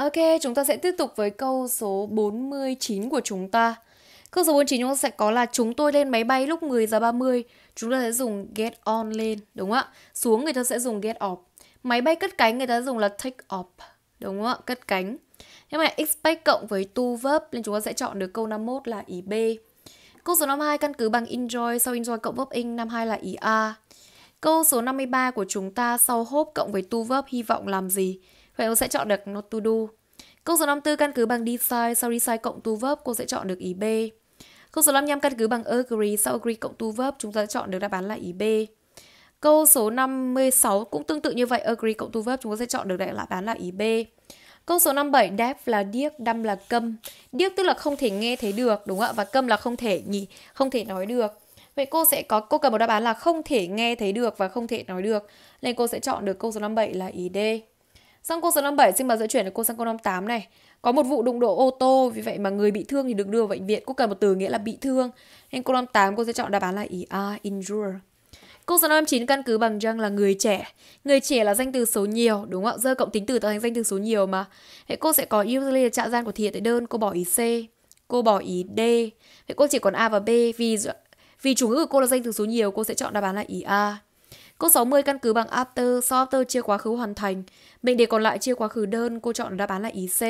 Ok, chúng ta sẽ tiếp tục với câu số 49 của chúng ta. Câu số 49 chúng ta sẽ có là chúng tôi lên máy bay lúc 10 giờ 30, chúng ta sẽ dùng get on lên, đúng không ạ? Xuống người ta sẽ dùng get off. Máy bay cất cánh người ta dùng là take off, đúng không ạ? Cất cánh. Nhưng mà expect cộng với to verb nên chúng ta sẽ chọn được câu 51 là ý B. Câu số 52 căn cứ bằng enjoy sau enjoy cộng verb in 52 là ý A. Câu số 53 của chúng ta sau hope cộng với to verb hy vọng làm gì? Vậy cô sẽ chọn được not to do. Câu số 54 căn cứ bằng decide sau decide cộng to verb cô sẽ chọn được ý B. Câu số 55 căn cứ bằng agree sau agree cộng to verb chúng ta sẽ chọn được đáp án là ý B. Câu số 56 cũng tương tự như vậy agree cộng to verb chúng ta sẽ chọn được đáp án là ý B. Câu số 57 deaf là điếc, đâm là câm. Điếc tức là không thể nghe thấy được đúng không ạ? Và câm là không thể nhỉ, không thể nói được. Vậy cô sẽ có cô cần một đáp án là không thể nghe thấy được và không thể nói được. Nên cô sẽ chọn được câu số 57 là ý D. Sang cô số 57 xin mời dẫn chuyển đến cô sang cô 58 này. Có một vụ đụng độ ô tô, vì vậy mà người bị thương thì được đưa vào bệnh viện. Cô cần một từ nghĩa là bị thương. Nên cô 58 cô sẽ chọn đáp án là ý A, injure. Cô số 59 căn cứ bằng răng là người trẻ. Người trẻ là danh từ số nhiều, đúng không ạ? Rơi cộng tính từ tạo thành danh từ số nhiều mà. Thế cô sẽ có usually là trạng gian của thiệt tại đơn, cô bỏ ý C. Cô bỏ ý D. Vậy cô chỉ còn A và B vì vì chủ ngữ của cô là danh từ số nhiều, cô sẽ chọn đáp án là ý A. Câu 60 căn cứ bằng after, so after chia quá khứ hoàn thành. Mình để còn lại chia quá khứ đơn, cô chọn đáp án là ý C.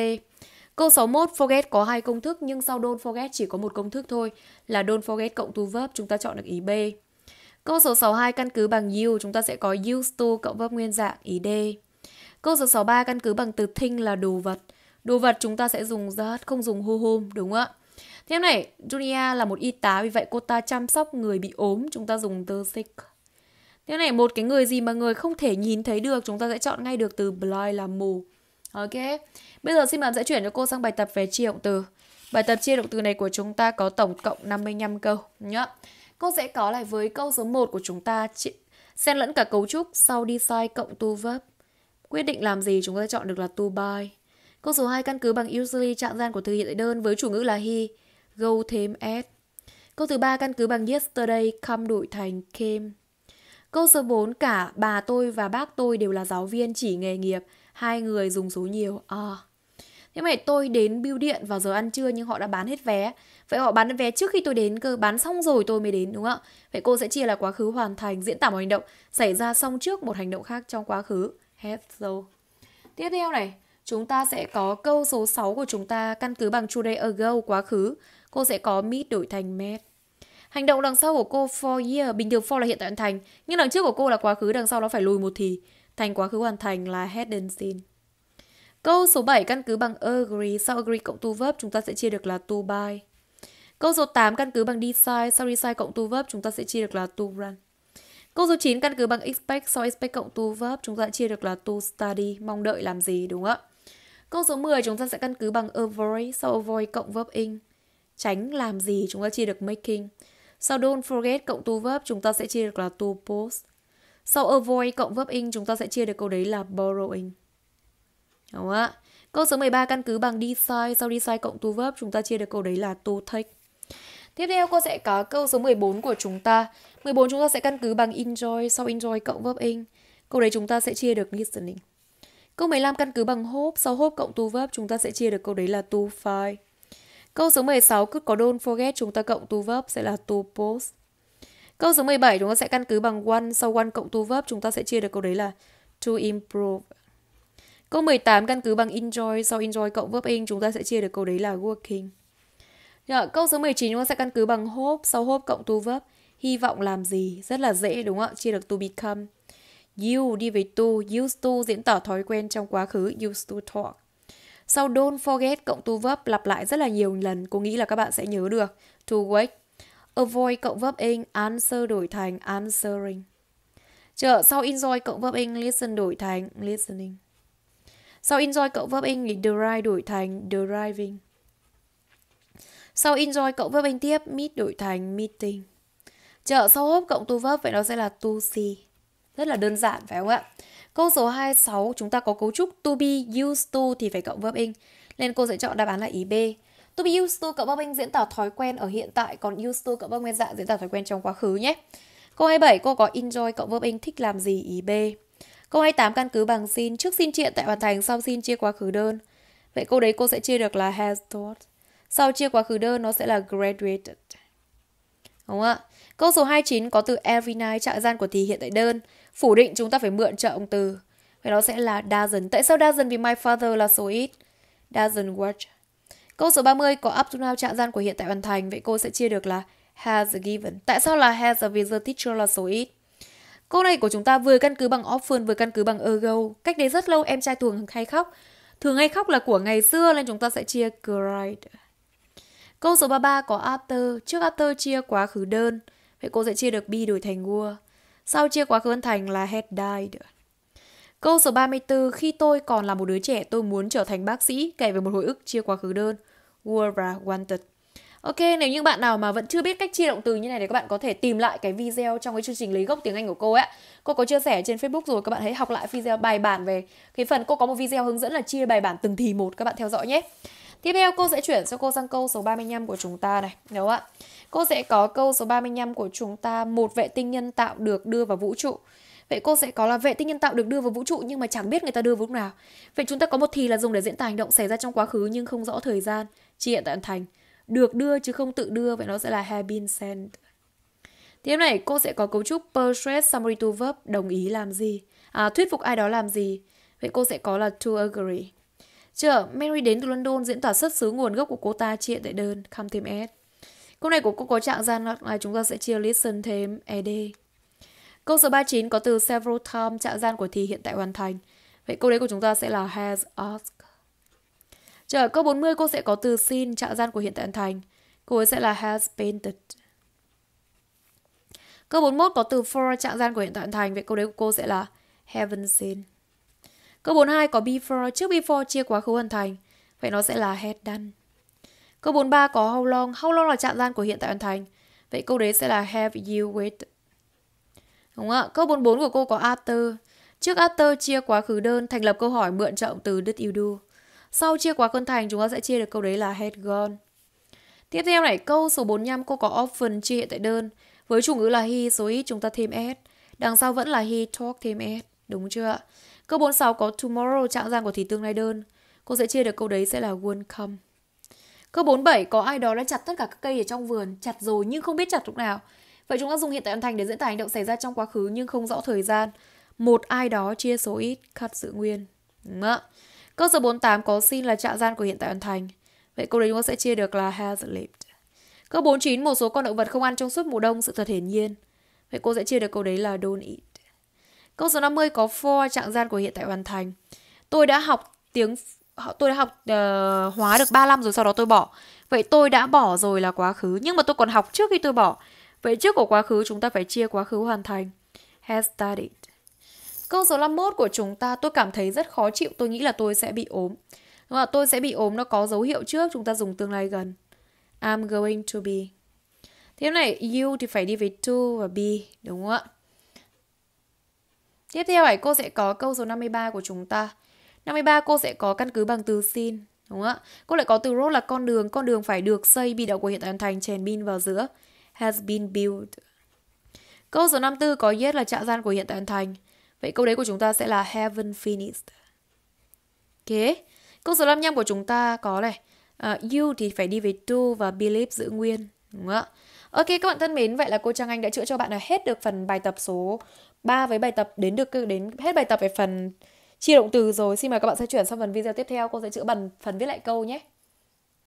Câu 61, forget có hai công thức nhưng sau don't forget chỉ có một công thức thôi, là don't forget cộng to verb, chúng ta chọn được ý B. Câu số 62 căn cứ bằng you, chúng ta sẽ có used to cộng verb nguyên dạng, ý D. Câu số 63 căn cứ bằng từ thing là đồ vật. Đồ vật chúng ta sẽ dùng that, không dùng who whom, đúng không ạ? Thế này, Julia là một y tá, vì vậy cô ta chăm sóc người bị ốm, chúng ta dùng the sick. Thế này một cái người gì mà người không thể nhìn thấy được chúng ta sẽ chọn ngay được từ blind là mù. Ok. Bây giờ xin bạn sẽ chuyển cho cô sang bài tập về chia động từ. Bài tập chia động từ này của chúng ta có tổng cộng 55 câu nhá. Cô sẽ có lại với câu số 1 của chúng ta chị... xen lẫn cả cấu trúc sau đi sai cộng to verb. Quyết định làm gì chúng ta chọn được là to buy. Câu số 2 căn cứ bằng usually trạng gian của thực hiện tại đơn với chủ ngữ là he, go thêm s. Câu thứ ba căn cứ bằng yesterday come đổi thành came. Câu số 4 cả bà tôi và bác tôi đều là giáo viên chỉ nghề nghiệp, hai người dùng số nhiều. À. Thế mà tôi đến bưu điện vào giờ ăn trưa nhưng họ đã bán hết vé. Vậy họ bán vé trước khi tôi đến cơ, bán xong rồi tôi mới đến đúng không ạ? Vậy cô sẽ chia là quá khứ hoàn thành, diễn tả một hành động, xảy ra xong trước một hành động khác trong quá khứ. Have so. Tiếp theo này, chúng ta sẽ có câu số 6 của chúng ta căn cứ bằng today ago quá khứ. Cô sẽ có meet đổi thành met. Hành động đằng sau của cô for year, bình thường for là hiện tại hoàn thành, nhưng đằng trước của cô là quá khứ, đằng sau nó phải lùi một thì. Thành quá khứ hoàn thành là had and Câu số 7 căn cứ bằng agree, sau agree cộng to verb chúng ta sẽ chia được là to buy. Câu số 8 căn cứ bằng decide, sau decide cộng to verb chúng ta sẽ chia được là to run. Câu số 9 căn cứ bằng expect, sau expect cộng to verb chúng ta chia được là to study, mong đợi làm gì đúng không ạ? Câu số 10 chúng ta sẽ căn cứ bằng avoid, sau avoid cộng verb in. Tránh làm gì chúng ta chia được making. Sau don't forget cộng to verb chúng ta sẽ chia được là to post. Sau avoid cộng verb in chúng ta sẽ chia được câu đấy là borrowing. Đúng không ạ? Câu số 13 căn cứ bằng decide, sau decide cộng to verb chúng ta chia được câu đấy là to take. Tiếp theo cô sẽ có câu số 14 của chúng ta. 14 chúng ta sẽ căn cứ bằng enjoy, sau enjoy cộng verb in. Câu đấy chúng ta sẽ chia được listening. Câu 15 căn cứ bằng hope, sau hope cộng to verb chúng ta sẽ chia được câu đấy là to find. Câu số 16 cứ có don't forget chúng ta cộng to verb sẽ là to post. Câu số 17 chúng ta sẽ căn cứ bằng one sau one cộng to verb chúng ta sẽ chia được câu đấy là to improve. Câu 18 căn cứ bằng enjoy sau enjoy cộng verb ing chúng ta sẽ chia được câu đấy là working. Dạ, câu số 19 chúng ta sẽ căn cứ bằng hope sau hope cộng to verb hy vọng làm gì rất là dễ đúng không ạ chia được to become you đi với to used to diễn tả thói quen trong quá khứ used to talk sau don't forget cộng to verb lặp lại rất là nhiều lần, cô nghĩ là các bạn sẽ nhớ được. To wait. Avoid cộng verb ing, answer đổi thành answering. Chờ sau enjoy cộng verb ing, listen đổi thành listening. Sau enjoy cộng verb ing thì đổi thành driving. Sau enjoy cộng verb ing tiếp, meet đổi thành meeting. Chờ sau hope cộng to verb vậy nó sẽ là to see. Rất là đơn giản phải không ạ? Câu số 26 chúng ta có cấu trúc to be used to thì phải cộng verb in. Nên cô sẽ chọn đáp án là ý B. To be used to cộng verb in diễn tả thói quen ở hiện tại còn used to cộng verb nguyên dạng diễn tả thói quen trong quá khứ nhé. Câu 27 cô có enjoy cộng verb in thích làm gì ý B. Câu 28 căn cứ bằng xin trước xin triện tại hoàn thành sau xin chia quá khứ đơn. Vậy câu đấy cô sẽ chia được là has taught. Sau chia quá khứ đơn nó sẽ là graduated. Đúng không ạ? Câu số 29 có từ every night trạng gian của thì hiện tại đơn. Phủ định chúng ta phải mượn trợ ông từ. Vậy nó sẽ là doesn't Tại sao doesn't vì my father là số ít? doesn't watch. Câu số 30 có up to now trạng gian của hiện tại hoàn thành. Vậy cô sẽ chia được là has given. Tại sao là has a vì the teacher là số ít? Câu này của chúng ta vừa căn cứ bằng often vừa căn cứ bằng ergo. Cách đây rất lâu em trai thường hay khóc. Thường hay khóc là của ngày xưa nên chúng ta sẽ chia cried. Câu số 33 có after, trước after chia quá khứ đơn. Vậy cô sẽ chia được be đổi thành were. Sau chia quá khứ thành là had died. Câu số 34, khi tôi còn là một đứa trẻ, tôi muốn trở thành bác sĩ, kể về một hồi ức chia quá khứ đơn. Were và wanted. Ok, nếu như bạn nào mà vẫn chưa biết cách chia động từ như này thì các bạn có thể tìm lại cái video trong cái chương trình lấy gốc tiếng Anh của cô ấy. Cô có chia sẻ trên Facebook rồi, các bạn hãy học lại video bài bản về cái phần cô có một video hướng dẫn là chia bài bản từng thì một, các bạn theo dõi nhé. Tiếp theo cô sẽ chuyển cho cô sang câu số 35 của chúng ta này, đúng không ạ? Cô sẽ có câu số 35 của chúng ta một vệ tinh nhân tạo được đưa vào vũ trụ. Vậy cô sẽ có là vệ tinh nhân tạo được đưa vào vũ trụ nhưng mà chẳng biết người ta đưa vào lúc nào. Vậy chúng ta có một thì là dùng để diễn tả hành động xảy ra trong quá khứ nhưng không rõ thời gian, chỉ hiện tại thành. Được đưa chứ không tự đưa, vậy nó sẽ là have been sent. Tiếp này, cô sẽ có cấu trúc persuade somebody to verb đồng ý làm gì? À, thuyết phục ai đó làm gì? Vậy cô sẽ có là to agree chờ Mary đến từ London diễn tả xuất xứ nguồn gốc của cô ta chia tại đơn, come thêm S. Câu này của cô có trạng gian là chúng ta sẽ chia listen thêm ED. Câu số 39 có từ several times trạng gian của thì hiện tại hoàn thành. Vậy câu đấy của chúng ta sẽ là has asked. Chờ câu 40 cô sẽ có từ seen trạng gian của hiện tại hoàn thành. câu ấy sẽ là has painted. Câu 41 có từ for trạng gian của hiện tại hoàn thành. Vậy câu đấy của cô sẽ là haven't seen. Câu 42 có before, trước before chia quá khứ hoàn thành. Vậy nó sẽ là had done. Câu 43 có how long, how long là trạng gian của hiện tại hoàn thành. Vậy câu đấy sẽ là have you waited. Đúng không ạ? Câu 44 của cô có after. Trước after chia quá khứ đơn thành lập câu hỏi mượn trọng từ did you do. Sau chia quá khứ thành chúng ta sẽ chia được câu đấy là had gone. Tiếp theo này, câu số 45 cô có often chia hiện tại đơn. Với chủ ngữ là he, số ít chúng ta thêm s. Đằng sau vẫn là he talk thêm s. Đúng chưa ạ? Câu 46 có tomorrow trạng giang của thì tương lai đơn. Cô sẽ chia được câu đấy sẽ là won't come. Câu 47 có ai đó đã chặt tất cả các cây ở trong vườn, chặt rồi nhưng không biết chặt lúc nào. Vậy chúng ta dùng hiện tại âm thành để diễn tả hành động xảy ra trong quá khứ nhưng không rõ thời gian. Một ai đó chia số ít, cắt sự nguyên. Đúng ạ. Câu số 48 có xin là trạng gian của hiện tại hoàn thành Vậy câu đấy chúng ta sẽ chia được là has lived. Câu 49 một số con động vật không ăn trong suốt mùa đông sự thật hiển nhiên. Vậy cô sẽ chia được câu đấy là don't eat. Câu số 50 có for trạng gian của hiện tại hoàn thành. Tôi đã học tiếng tôi đã học uh, hóa được 3 năm rồi sau đó tôi bỏ. Vậy tôi đã bỏ rồi là quá khứ, nhưng mà tôi còn học trước khi tôi bỏ. Vậy trước của quá khứ chúng ta phải chia quá khứ hoàn thành. Has studied. Câu số 51 của chúng ta tôi cảm thấy rất khó chịu, tôi nghĩ là tôi sẽ bị ốm. Đúng là tôi sẽ bị ốm nó có dấu hiệu trước, chúng ta dùng tương lai gần. I'm going to be. Thế này, you thì phải đi với to và be, đúng không ạ? Tiếp theo ấy cô sẽ có câu số 53 của chúng ta. 53 cô sẽ có căn cứ bằng từ xin, đúng không ạ? Cô lại có từ road là con đường, con đường phải được xây bị động của hiện tại hoàn thành chèn bin vào giữa. Has been built. Câu số 54 có yes là trạng gian của hiện tại hoàn thành. Vậy câu đấy của chúng ta sẽ là haven't finished. Ok. Câu số 55 của chúng ta có này. Uh, you thì phải đi với to và believe giữ nguyên. Đúng không ạ? Ok các bạn thân mến, vậy là cô Trang Anh đã chữa cho bạn là hết được phần bài tập số 3 với bài tập đến được đến hết bài tập về phần chia động từ rồi. Xin mời các bạn sẽ chuyển sang phần video tiếp theo. Cô sẽ chữa bằng phần viết lại câu nhé.